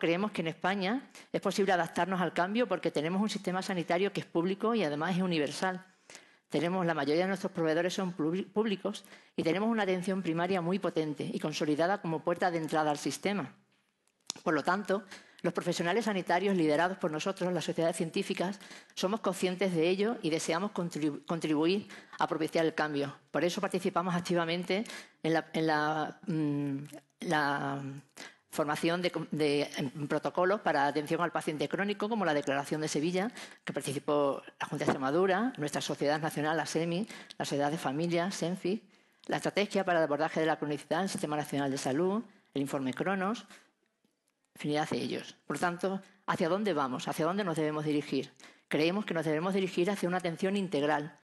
Creemos que en España es posible adaptarnos al cambio porque tenemos un sistema sanitario que es público y además es universal. Tenemos la mayoría de nuestros proveedores son públicos y tenemos una atención primaria muy potente y consolidada como puerta de entrada al sistema. Por lo tanto, los profesionales sanitarios liderados por nosotros, las sociedades científicas, somos conscientes de ello y deseamos contribuir a propiciar el cambio. Por eso participamos activamente en la, la mm, formación de, protocolos para atención al paciente crónico, como la Declaración de Sevilla, que participó la Junta de Extremadura, nuestra Sociedad Nacional, la SEMI, la Sociedad de Familia, SENFI, la Estrategia para el Abordaje de la Cronicidad en el Sistema Nacional de Salud, el Informe Cronos, infinidad de ellos. Por tanto, ¿hacia dónde vamos? ¿Hacia dónde nos debemos dirigir? Creemos que nos debemos dirigir hacia una atención integral,